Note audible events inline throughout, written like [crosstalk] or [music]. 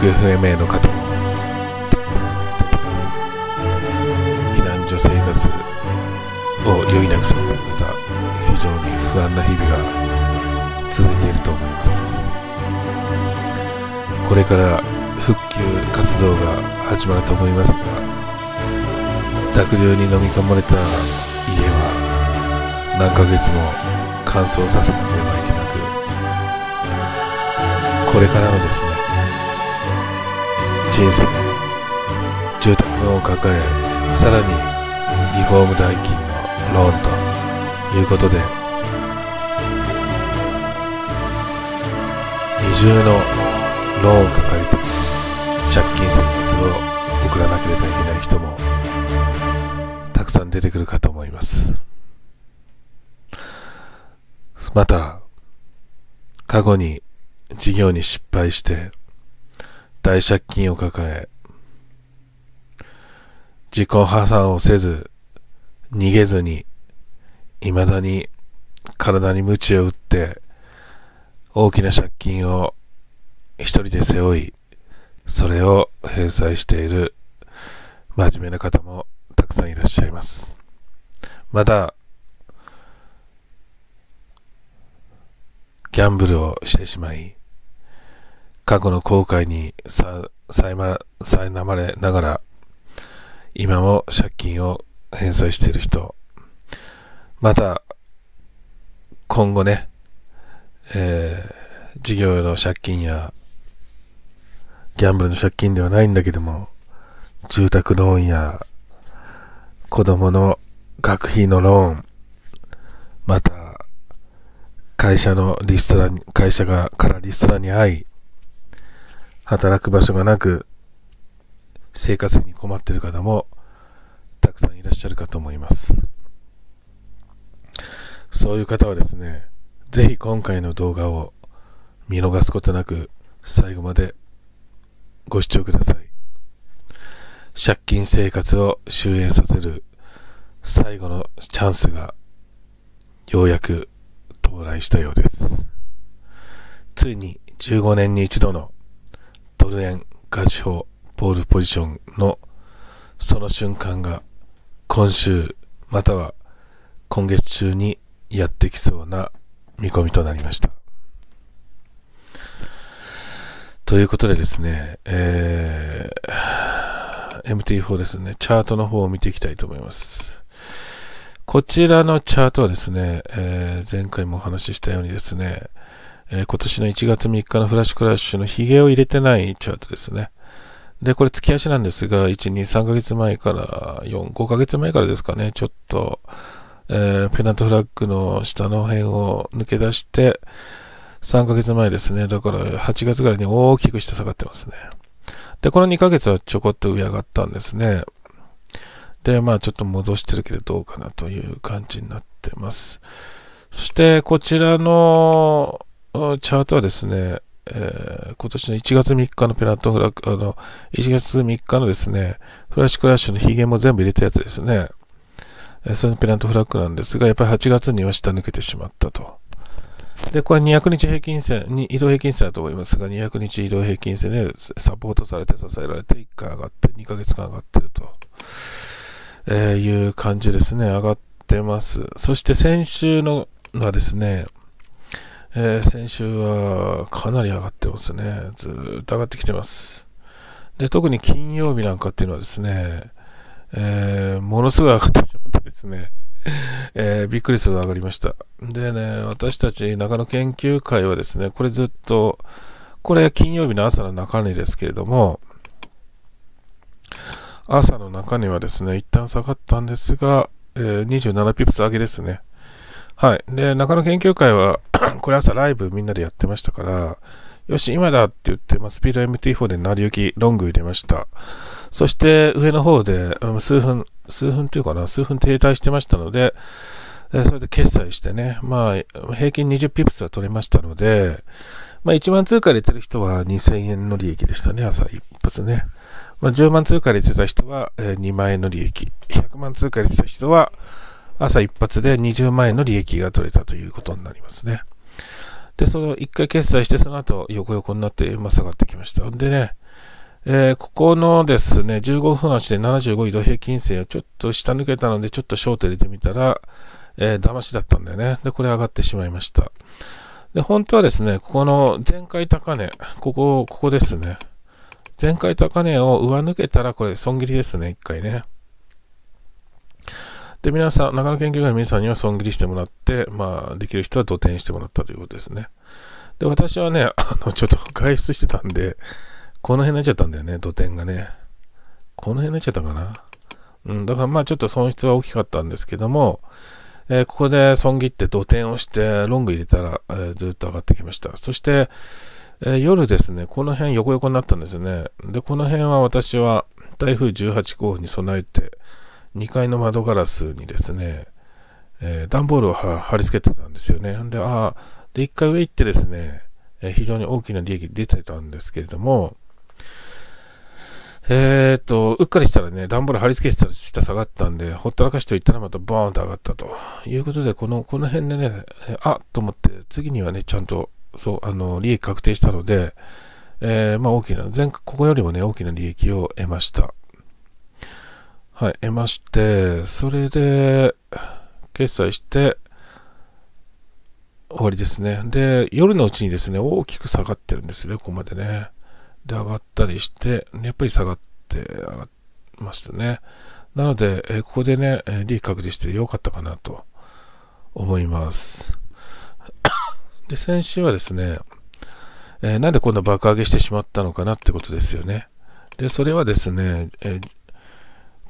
行方不明の方避難所生活を余儀なくされた方非常に不安な日々が続いていると思いますこれから復旧活動が始まると思いますが濁流に飲み込まれた家は何ヶ月も乾燥させなければいけなくこれからのですね人生住宅ローンを抱えさらにリフォーム代金のローンということで二重のローンを抱えて借金生活を送らなければいけない人もたくさん出てくるかと思いますまた過去に事業に失敗して大借金を抱え、自己破産をせず、逃げずに、未だに体に鞭を打って、大きな借金を一人で背負い、それを返済している真面目な方もたくさんいらっしゃいます。まだ、ギャンブルをしてしまい、過去の後悔にさ、さいま、さいなまれながら、今も借金を返済している人。また、今後ね、えー、事業の借金や、ギャンブルの借金ではないんだけども、住宅ローンや、子供の学費のローン、また、会社のリストラに、会社がからリストラに会い、働く場所がなく、生活に困っている方もたくさんいらっしゃるかと思います。そういう方はですね、ぜひ今回の動画を見逃すことなく最後までご視聴ください。借金生活を終焉させる最後のチャンスがようやく到来したようです。ついに15年に一度のドル円、ガチホ、ボールポジションのその瞬間が今週または今月中にやってきそうな見込みとなりました。ということでですね、えー、MT4 ですね、チャートの方を見ていきたいと思います。こちらのチャートはですね、えー、前回もお話ししたようにですね、えー、今年の1月3日のフラッシュクラッシュのヒゲを入れてないチャートですね。で、これ月足なんですが、1、2、3ヶ月前から、4、5ヶ月前からですかね、ちょっと、えー、ペナントフラッグの下の辺を抜け出して、3ヶ月前ですね。だから8月ぐらいに大きくして下がってますね。で、この2ヶ月はちょこっと上上がったんですね。で、まあちょっと戻してるけどどうかなという感じになってます。そしてこちらのチャートはですね、えー、今年の1月3日のペナントフラッグ、あの、1月3日のですね、フラッシュクラッシュのヒゲも全部入れたやつですね。えー、それのペナントフラッグなんですが、やっぱり8月には下抜けてしまったと。で、これは200日平均線に、移動平均線だと思いますが、200日移動平均線でサポートされて支えられて、1回上がって、2ヶ月間上がってると、えー、いう感じですね。上がってます。そして先週のはですね、えー、先週はかなり上がってますね。ずっと上がってきてます。で、特に金曜日なんかっていうのはですね、えー、ものすごい上がってしまってですね、えー、びっくりする上がりました。でね、私たち中野研究会はですね、これずっと、これ金曜日の朝の中身ですけれども、朝の中にはですね、一旦下がったんですが、えー、27ピプス上げですね。はい。で、中野研究会は [clears throat] これ朝ライブみんなでやってましたから、よし、今だって言って、まあ、スピード MT4 で成り行き、ロング入れました。そして、上の方で、数分、数分というかな、数分停滞してましたので、えそれで決済してね、まあ、平均20ピプスは取れましたので、まあ、1万通貨入れてる人は2000円の利益でしたね、朝一発ね。まあ、10万通貨入れてた人は、え2万円の利益。100万通貨入れてた人は、朝一発で20万円の利益が取れたということになりますね。で、その一回決済して、その後横横になって、まあ、下がってきました。でね、えー、ここのですね、15分足で75移動平均線をちょっと下抜けたので、ちょっとショート入れてみたら、えー、騙しだったんだよね。で、これ上がってしまいました。で、本当はですね、ここの前回高値、ここ、ここですね。前回高値を上抜けたら、これ、損切りですね、一回ね。で、皆さん、中野研究会の皆さんには損切りしてもらって、まあ、できる人は土填してもらったということですね。で、私はね、あの、ちょっと外出してたんで、この辺になっちゃったんだよね、土填がね。この辺になっちゃったかな。うん、だからまあちょっと損失は大きかったんですけども、えー、ここで損切って土填をしてロング入れたら、えー、ずっと上がってきました。そして、えー、夜ですね、この辺横横になったんですね。で、この辺は私は台風18号に備えて、2階の窓ガラスにですね、えー、段ボールを貼り付けてたんですよね。で、あで、1回上行ってですね、えー、非常に大きな利益出てたんですけれども、えー、っと、うっかりしたらね、段ボール貼り付けしたら下下がったんで、ほったらかしといったらまたバーンと上がったということで、この、この辺でね、あっと思って、次にはね、ちゃんと、そう、あの、利益確定したので、えー、まあ大きな、前、ここよりもね、大きな利益を得ました。はい、得まして、それで、決済して、終わりですね。で、夜のうちにですね、大きく下がってるんですね、ここまでね。で、上がったりして、やっぱり下がって上がりましたね。なので、えここでね、利益確定してよかったかなと思います。で、先週はですね、えー、なんでこんな爆上げしてしまったのかなってことですよね。で、それはですね、えー、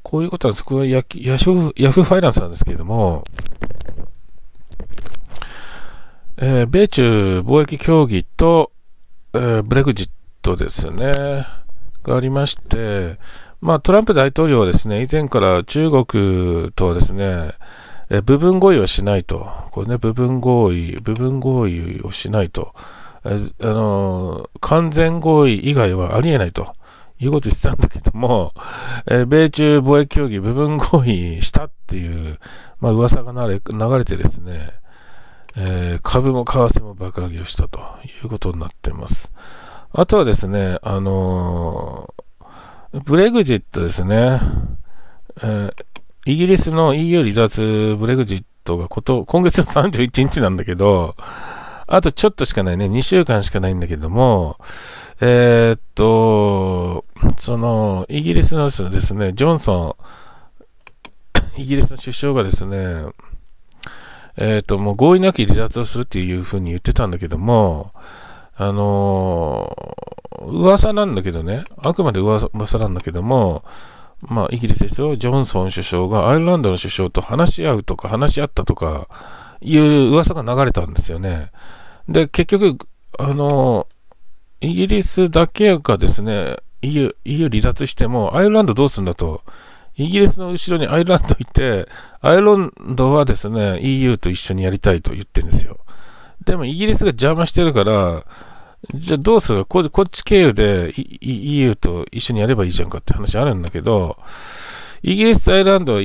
こういうことは、そこはヤヤフーヤフーファイナンスなんですけれども、えー、米中貿易協議と、えー、ブレグジットですね、がありまして、まあ、トランプ大統領はですね、以前から中国とはですね、えー、部分合意をしないと、これね、部分合意、部分合意をしないと、えー、あの完全合意以外はありえないということしたんだけども、えー、米中貿易協議部分合意したっていう、まあ、噂が流れてですね、えー、株も為替も爆上げをしたということになってます。あとはですね、あのー、ブレグジットですね、えー、イギリスの EU 離脱ブレグジットがこと今月の [laughs] 31日なんだけど、あとちょっとしかないね、2週間しかないんだけども、えー、っと、その、イギリスのですね、ジョンソン、[coughs] イギリスの首相がですね、えー、っと、もう合意なき離脱をするっていうふうに言ってたんだけども、あのー、噂なんだけどね、あくまで噂噂なんだけども、まあ、イギリスですよ、ジョンソン首相がアイルランドの首相と話し合うとか、話し合ったとか、いう噂が流れたんですよね。で、結局、あの、イギリスだけがですね、EU、EU 離脱しても、アイルランドどうするんだと。イギリスの後ろにアイルランドいて、アイルランドはですね、EU と一緒にやりたいと言ってるんですよ。でもイギリスが邪魔してるから、じゃあどうするここっち経由で EU と一緒にやればいいじゃんかって話あるんだけど、イギリスとアイルランドは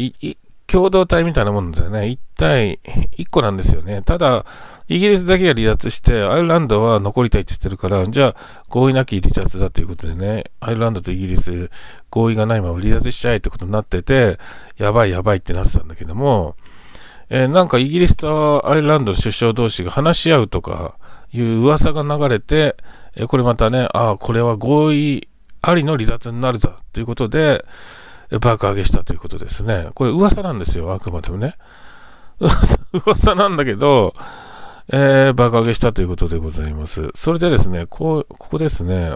共同体みたいなもんだよね。一対一個なんですよね。ただ、イギリスだけが離脱して、アイルランドは残りたいって言ってるから、じゃあ合意なき離脱だということでね、アイルランドとイギリス合意がないまま離脱しちゃえってことになってて、やばいやばいってなってたんだけども、えー、なんかイギリスとアイルランドの首相同士が話し合うとかいう噂が流れて、えー、これまたね、ああ、これは合意ありの離脱になるだということで、爆上げしたということですね。これ噂なんですよ、あくまでもね。噂噂なんだけど、えー、爆上げしたということでございます。それでですね、こうここですね、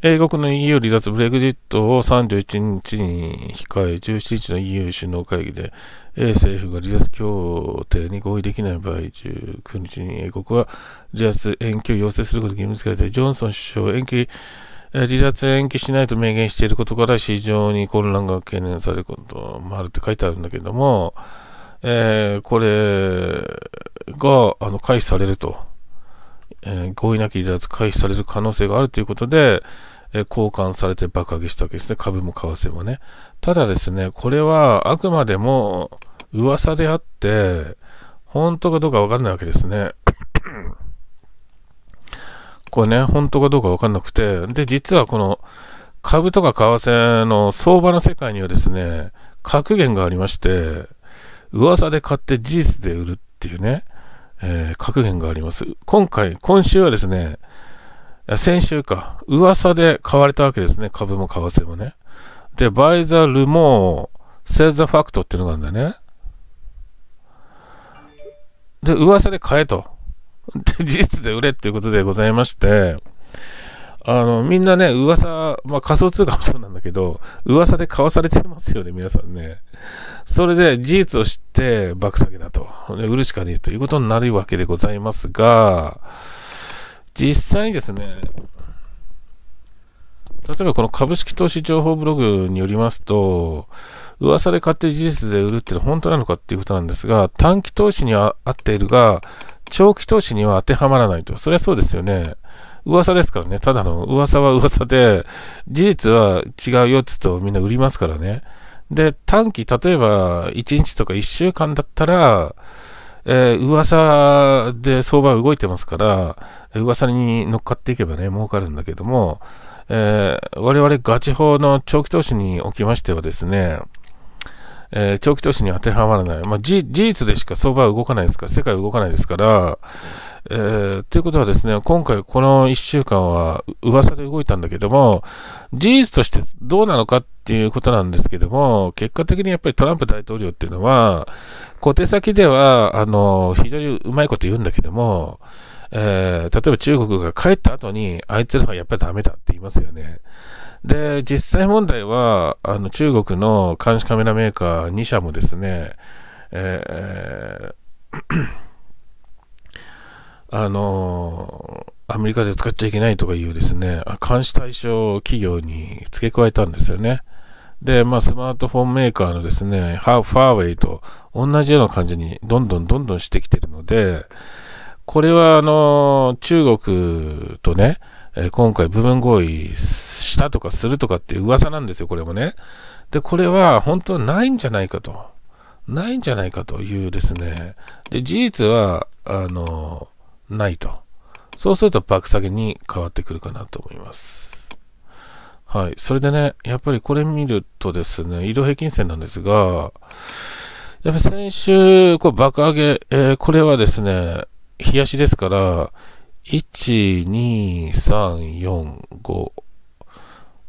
英国の EU 離脱ブレグジットを31日に控え、17日の EU 首脳会議で、A 政府が離脱協定に合意できない場合、19日に英国は離脱延期を要請することに義務付けられて、ジョンソン首相延期離脱延期しないと明言していることから市場に混乱が懸念されることもあるって書いてあるんだけども、えー、これがあの回避されると、えー、合意なき離脱回避される可能性があるということで、えー、交換されて爆上げしたわけですね、株も為替もね。ただですね、これはあくまでも噂であって、本当かどうかわかんないわけですね。これね、本当かどうか分かんなくて、で、実はこの株とか為替の相場の世界にはですね、格言がありまして、噂で買って事実で売るっていうね、えー、格言があります。今回、今週はですね、先週か、噂で買われたわけですね、株も為替もね。で、バイザルも、セーザファクトっていうのがあるんだね。で、噂で買えと。[laughs] 事実で売れっていうことでございまして、あの、みんなね、噂、まあ、仮想通貨もそうなんだけど、噂で買わされてますよね、皆さんね。それで事実を知って、爆下げだと。売るしかねえということになるわけでございますが、実際にですね、例えばこの株式投資情報ブログによりますと、噂で買って事実で売るって本当なのかっていうことなんですが、短期投資には合っているが、長期投資には当てはまらないと。それはそうですよね。噂ですからね。ただの噂は噂で、事実は違うよっつうとみんな売りますからね。で、短期、例えば1日とか1週間だったら、えー、噂で相場動いてますから、噂に乗っかっていけばね、儲かるんだけども、えー、我々ガチ法の長期投資におきましてはですね、えー、長期投資に当てはまらない、まあ、事実でしか相場は動かないですから、世界は動かないですから、えー、ということはですね、今回この1週間は噂で動いたんだけども、事実としてどうなのかっていうことなんですけども、結果的にやっぱりトランプ大統領っていうのは、小手先では、あの、非常にうまいこと言うんだけども、えー、例えば中国が帰った後に、あいつらはやっぱりダメだって言いますよね。で、実際問題は、あの中国の監視カメラメーカー2社もですね、えー、あのアメリカで使っちゃいけないとかいうですね、監視対象企業に付け加えたんですよね。で、まあ、スマートフォンメーカーのですね、ファーウェイと同じような感じにどんどんどんどんしてきてるので、これはあの中国とね、え今回部分合意したとかするとかっていう噂なんですよ、これもね。で、これは本当はないんじゃないかと。ないんじゃないかというですね。で、事実は、あのないと。そうすると爆下げに変わってくるかなと思います。はい。それでね、やっぱりこれ見るとですね、移動平均線なんですが、やっぱ先週、こう爆上げ、えー、これはですね、日足ですから、1、2、3、4、5。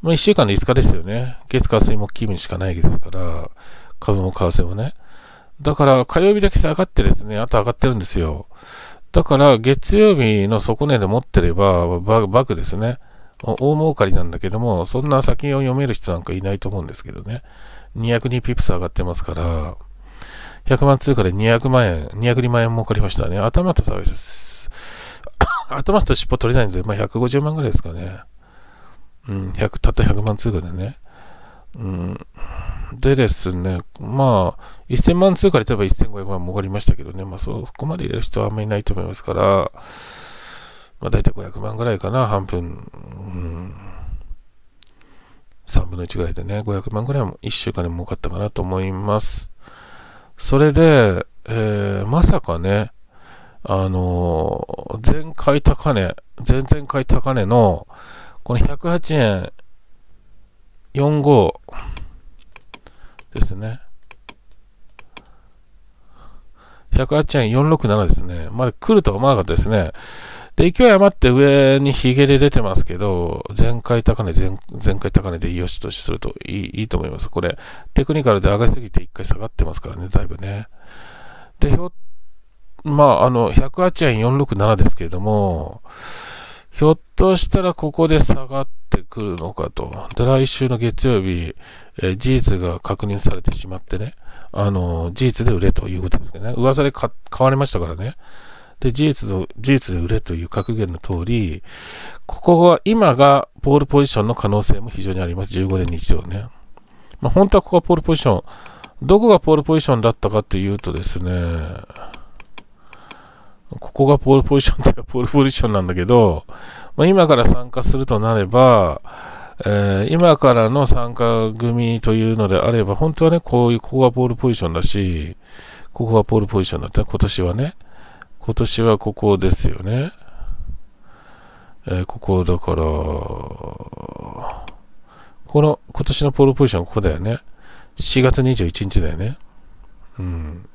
まあ、1週間で5日ですよね。月、火、水、も木、金しかないですから、株も為替もね。だから、火曜日だけ下がってですね、あと上がってるんですよ。だから、月曜日の底値で持ってれば、バグバグですね。大儲かりなんだけども、そんな先を読める人なんかいないと思うんですけどね。202ピプス上がってますから、100万通貨で200万円、200万円儲かりましたね。頭と食べです。[coughs] 頭と尻尾取れないので、まあ、150万ぐらいですかね。うん、たった100万通貨でね。うん、でですね、まあ、1000万通貨で例えば1500万儲かりましたけどね、まあ、そこまでやる人はあんまりいないと思いますから、まあ、大体500万ぐらいかな、半分、うん、3分の1ぐらいでね、500万ぐらいも1週間で儲かったかなと思います。それで、えー、まさかね、あのー、前回高値、前々回高値の、この108円45ですね。108円467ですね。まで来るとは思わなかったですね。で、勢い余って上にヒゲで出てますけど、前回高値、前前回高値で良しとしするといいいいと思います。これ、テクニカルで上がりすぎて1回下がってますからね、だいぶね。で、ひょ、まあ、あの、108円467ですけれども、ひょっとしたらここで下がってくるのかと。で、来週の月曜日、えー、事実が確認されてしまってね、あの事実で売れということですけどね、噂で買われましたからね。で、事実と、事実で売れという格言の通り、ここは今がポールポジションの可能性も非常にあります。15年に一度ね。まあ、本当はここがポールポジション。どこがポールポジションだったかというとですね、ここがポールポジションというかポールポジションなんだけど、まあ、今から参加するとなれば、えー、今からの参加組というのであれば、本当はね、こういう、ここがポールポジションだし、ここがポールポジションだった、今年はね。今年はここですよね。えー、ここだから、この今年のポールポジションはここだよね。4月21日だよね。うん。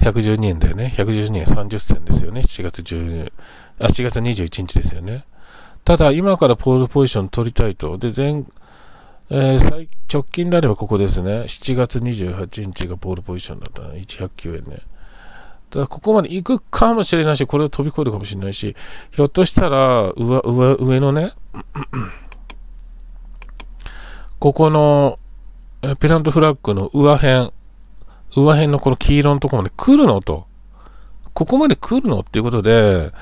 112円だよね。112円30銭ですよね。7月10、あ、7月21日ですよね。ただ、今からポールポジション取りたいと。で、全、えー、最直近であればここですね。7月28日がポールポジションだった。109円ね。だここまで行くかもしれないし、これを飛び越えるかもしれないし、ひょっとしたら、上上のね、[clears throat] ここのペナントフラッグの上辺、上辺のこの黄色のところまで来るのと。ここまで来るのっていうことで、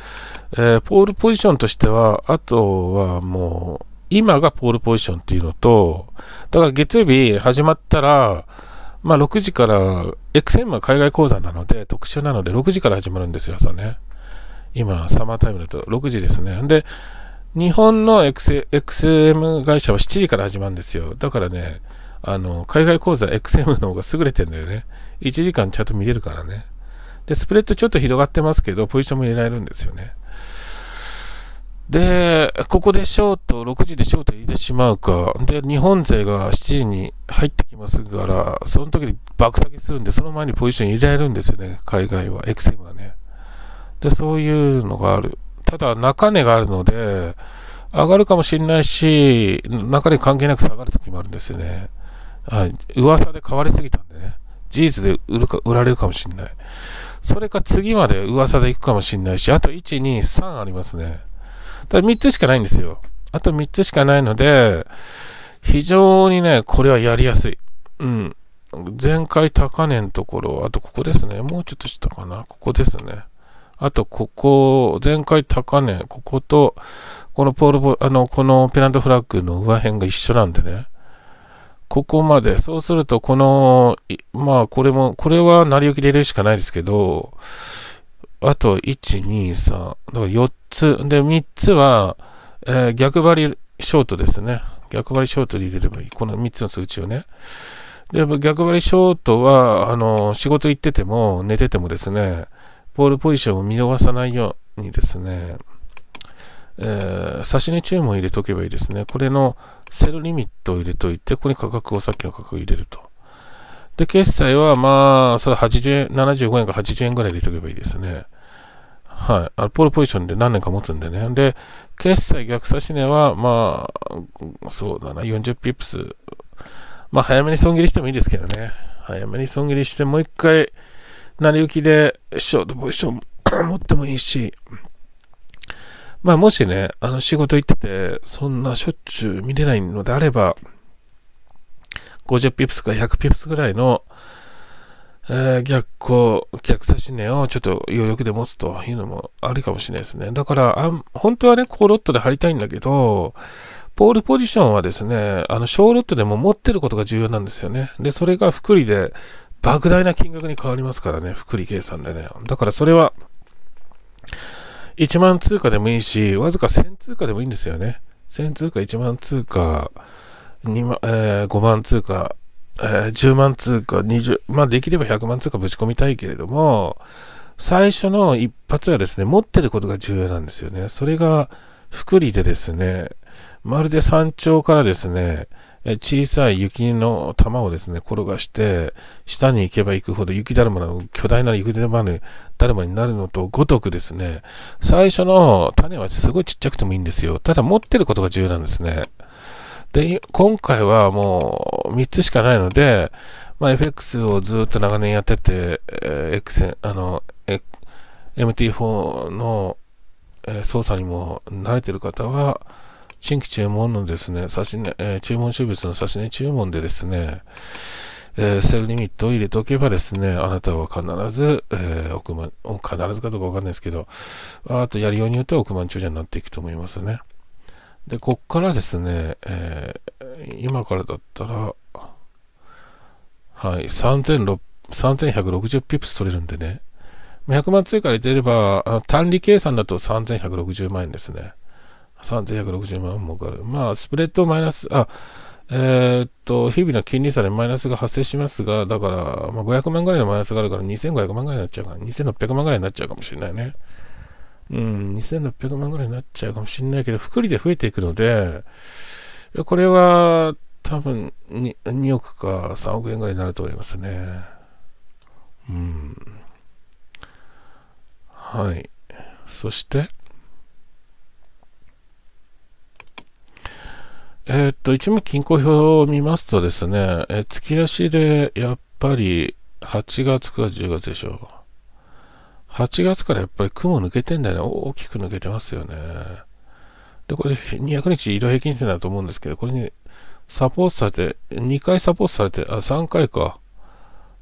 えー、ポールポジションとしては、あとはもう、今がポールポジションっていうのと、だから月曜日始まったら、まあ、6時から、XM は海外講座なので、特集なので、6時から始まるんですよ、朝ね。今、サマータイムだと6時ですね。で、日本の X m 会社は7時から始まるんですよ。だからね、あの、海外講座 XM の方が優れてんだよね。1時間ちゃんと見れるからね。で、スプレッドちょっと広がってますけど、ポジションも入れられるんですよね。で、ここでショート、6時でショート入れてしまうか、で、日本勢が7時に入ってきますから、その時に爆下げするんで、その前にポジション入れられるんですよね、海外は、XM はね。で、そういうのがある。ただ、中値があるので、上がるかもしれないし、中値関係なく下がる時もあるんですよね。はい。噂で変わりすぎたんでね。事実で売るか売られるかもしれない。それか次まで噂で行くかもしれないし、あと1、2、3ありますね。ただ3つしかないんですよ。あと3つしかないので、非常にね、これはやりやすい。うん。前回高値のところ、あとここですね。もうちょっとしたかな。ここですね。あと、ここ、前回高値、ここと、このポールボ、あの、このペナントフラッグの上辺が一緒なんでね。ここまで、そうすると、この、まあ、これも、これは成り行きで入れるしかないですけど、あと、1、2、3。だから4つ。で、3つは、えー、逆張りショートですね。逆張りショートで入れればいい。この3つの数値をね。で、逆張りショートは、あの、仕事行ってても、寝ててもですね、ポールポジションを見逃さないようにですね、えー、差し値注文を入れとけばいいですね。これのセルリミットを入れといて、ここに価格を、さっきの価格を入れると。で、決済は、まあ、それ80円、75円か80円ぐらい入れとけばいいですね。はい、ルポールポジションで何年か持つんでね。で、決済逆差し値は、まあ、そうだな、40ピップス。まあ、早めに損切りしてもいいですけどね。早めに損切りして、もう一回、成り行きでショートポジション [clears throat] 持ってもいいし、まあ、もしね、あの、仕事行ってて、そんなしょっちゅう見れないのであれば、50ピップスか100ピップスぐらいの、え逆光、逆差し根をちょっと余力で持つというのもありかもしれないですね。だからあ本当はね、コロットで貼りたいんだけど、ポールポジションはですね、あの、小ロットでも持ってることが重要なんですよね。で、それが福利で、莫大な金額に変わりますからね、福利計算でね。だからそれは、1万通貨でもいいし、わずか1000通貨でもいいんですよね。1000通貨、1万通貨、2万、えー、5万通貨、えー、10万通貨20、まあできれば100万通貨ぶち込みたいけれども、最初の一発はですね、持ってることが重要なんですよね。それが福利でですね、まるで山頂からですね、小さい雪の玉をですね、転がして、下に行けば行くほど雪だるまの、巨大な雪だるまになるのとごとくですね、最初の種はすごいちっちゃくてもいいんですよ。ただ持ってることが重要なんですね。で、今回はもう3つしかないので、まあ、FX をずっと長年やってて、えー、X、あの、MT4 の、えー、操作にも慣れてる方は、新規注文のですね、差しねえー、注文種別の差し値注文でですね、えー、セルリミットを入れておけばですね、あなたは必ず、えー、億万、必ずかどうかわかんないですけど、あとやりようによっては億万長者になっていくと思いますね。で、こっからですね、えー、今からだったら、はい、3160ピップス取れるんでね、100万追加で出れば、単利計算だと3160万円ですね。3160万儲かる。まあ、スプレッドマイナス、あ、えー、っと、日々の金利差でマイナスが発生しますが、だから、まあ、500万ぐらいのマイナスがあるから、2500万ぐらいになっちゃうから、2600万ぐらいになっちゃうかもしれないね。うん、2600万ぐらいになっちゃうかもしれないけど、福利で増えていくので、これは多分 2, 2億か3億円ぐらいになると思いますね。うん。はい。そして、えっと、一目均衡表を見ますとですね、え月足でやっぱり8月、9月、10月でしょう。8月からやっぱり雲抜けてんだよね。大きく抜けてますよね。で、これ200日移動平均線だと思うんですけど、これにサポートされて、2回サポートされて、あ、3回か。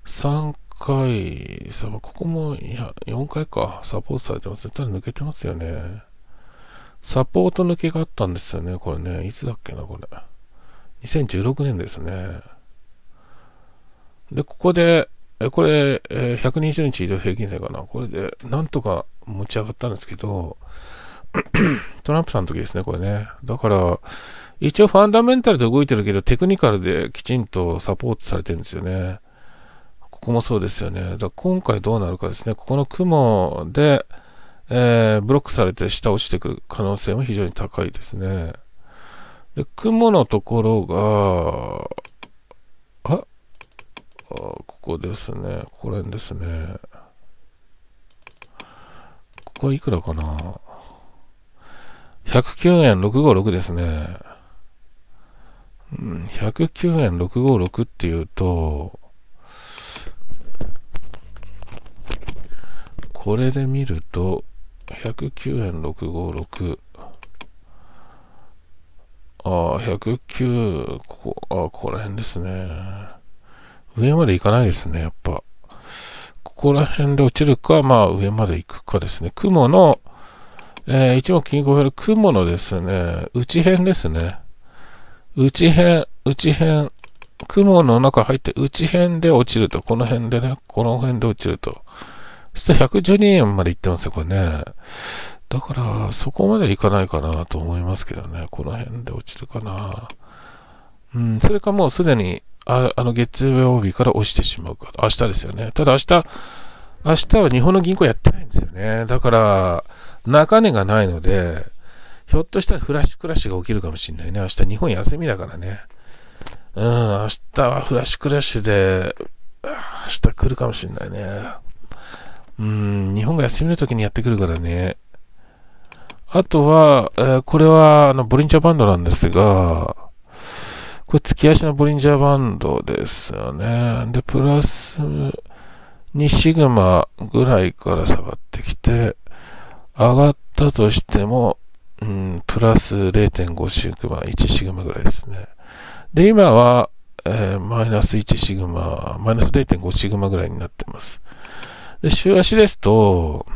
3回、ここも、いや、4回か。サポートされてますただ抜けてますよね。サポート抜けがあったんですよね。これね。いつだっけな、これ。2016年ですね。で、ここで、えこれ、えー、120日移動平均線かな。これで、なんとか持ち上がったんですけど、[clears throat] トランプさんの時ですね、これね。だから、一応ファンダメンタルで動いてるけど、テクニカルできちんとサポートされてるんですよね。ここもそうですよね。だ今回どうなるかですね。ここの雲で、えー、ブロックされて下落ちてくる可能性も非常に高いですね。で、雲のところが、あここですね。ここら辺ですね。ここはいくらかな ?109 円656ですね。うん、109円656っていうと、これで見ると、109円656。ああ、109、ここ、ああ、ここら辺ですね。上まで行かないですね、やっぱ。ここら辺で落ちるか、まあ上まで行くかですね。雲の、えー、一目金庫表の雲のですね、内辺ですね。内辺、内辺、雲の中入って内辺で落ちると、この辺でね、この辺で落ちると。そして112円まで行ってますよ、これね。だから、そこまで行かないかなと思いますけどね。この辺で落ちるかな。うん、それかもうすでにああの月曜日から落ちてしまうか。明日ですよね。ただ明日、明日は日本の銀行やってないんですよね。だから、中根がないので、ひょっとしたらフラッシュクラッシュが起きるかもしれないね。明日日本休みだからね。うん、明日はフラッシュクラッシュで、明日来るかもしれないね。うん、日本が休みの時にやってくるからね。あとは、えー、これは、あの、ボリンチャーバンドなんですが、これ、突き足のボリンジャーバンドですよね。で、プラス2シグマぐらいから下がってきて、上がったとしても、うん、プラス0.5シグマ、1シグマぐらいですね。で、今は、えー、マイナス1シグマ、マイナス0.5シグマぐらいになってます。で、週足ですと、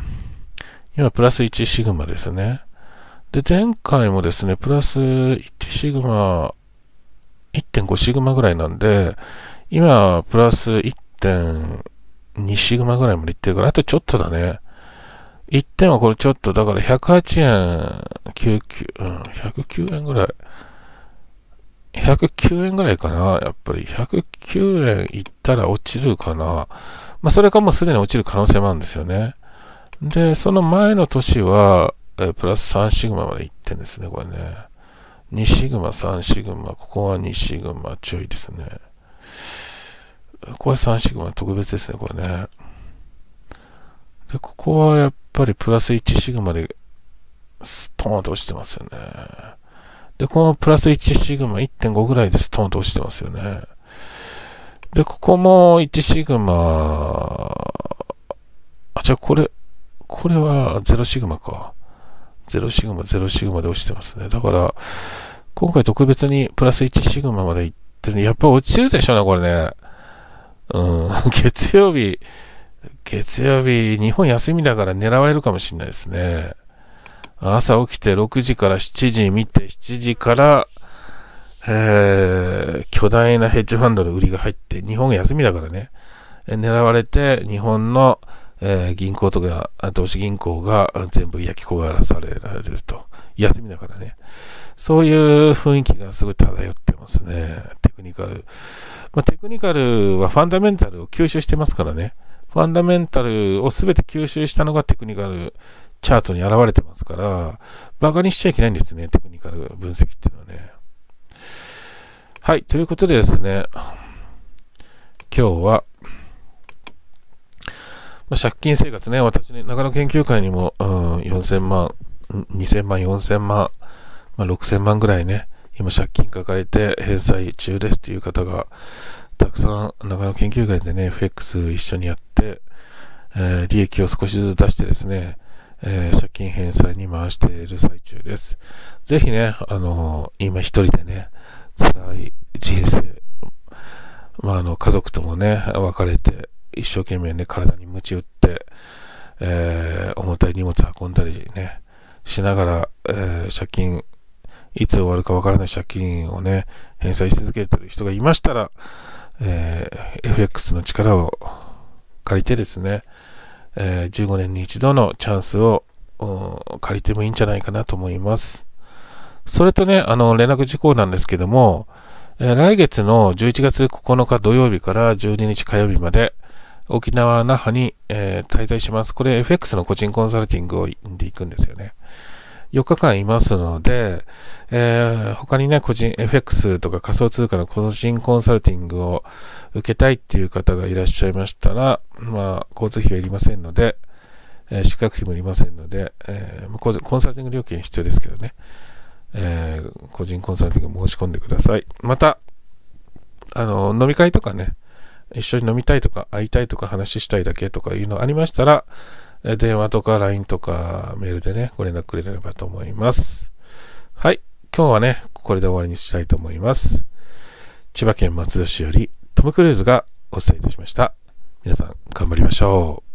今プラス1シグマですね。で、前回もですね、プラス1シグマ1.5シグマぐらいなんで、今、プラス1.2シグマぐらいまでいってるから、あとちょっとだね。1点はこれちょっと、だから108円、99、うん、109円ぐらい。109円ぐらいかな、やっぱり。109円いったら落ちるかな。まあ、それかもうすでに落ちる可能性もあるんですよね。で、その前の年は、えプラス3シグマまでいってんですね、これね。2シグマ、3シグマ、ここは2シグマ、注意ですね。ここは3シグマ、特別ですね、これね。で、ここはやっぱりプラス1シグマで、ストーンと落ちてますよね。で、このプラス1シグマ1.5ぐらいでストーンと落ちてますよね。で、ここも1シグマ、あ、じゃあこれ、これは0シグマか。ゼロシグマ、ゼロシグマで落ちてますね。だから、今回特別にプラス1シグマまで行ってね、やっぱ落ちるでしょうね、これね。うん、[laughs] 月曜日、月曜日、日本休みだから狙われるかもしれないですね。朝起きて6時から7時見て、7時から、えー、巨大なヘッジファンドの売りが入って、日本休みだからね、狙われて、日本のえー、銀行とか投資銀行が全部焼き焦がらされられると。休みだからね。そういう雰囲気がすごい漂ってますね。テクニカル。まあ、テクニカルはファンダメンタルを吸収してますからね。ファンダメンタルを全て吸収したのがテクニカルチャートに現れてますから、バカにしちゃいけないんですね。テクニカル分析っていうのはね。はい。ということでですね、今日はまあ、借金生活ね、私ね、長野研究会にも、うん、4000万、2000万、4000万、まあ、6000万ぐらいね、今借金抱えて返済中ですっていう方が、たくさん長野研究会でね、FX 一緒にやって、えー、利益を少しずつ出してですね、えー、借金返済に回している最中です。ぜひね、あのー、今一人でね、辛い人生、まあ、あの、家族ともね、別れて、一生懸命ね、体に鞭打って、えー、重たい荷物運んだりね、しながら、えー、借金、いつ終わるかわからない借金をね、返済し続けてる人がいましたら、えー、FX の力を借りてですね、えー、15年に一度のチャンスを借りてもいいんじゃないかなと思います。それとね、あの、連絡事項なんですけども、えー、来月の11月9日土曜日から12日火曜日まで、沖縄、那覇に、えー、滞在します。これ FX の個人コンサルティングをで行くんですよね。4日間いますので、えー、他にね、個人 FX とか仮想通貨の個人コンサルティングを受けたいっていう方がいらっしゃいましたら、まあ、交通費はいりませんので、えー、宿泊費もいりませんので、えー、コンサルティング料金必要ですけどね、えー、個人コンサルティング申し込んでください。また、あの、飲み会とかね、一緒に飲みたいとか会いたいとか話したいだけとかいうのありましたら、電話とか LINE とかメールでね、ご連絡くれればと思います。はい。今日はね、これで終わりにしたいと思います。千葉県松戸市よりトム・クルーズがお伝えいたしました。皆さん、頑張りましょう。